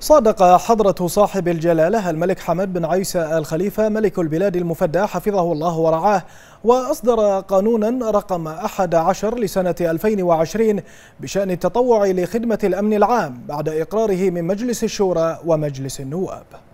صادق حضرة صاحب الجلالة الملك حمد بن عيسى الخليفة ملك البلاد المفدى حفظه الله ورعاه وأصدر قانونا رقم 11 لسنة 2020 بشأن التطوع لخدمة الأمن العام بعد إقراره من مجلس الشورى ومجلس النواب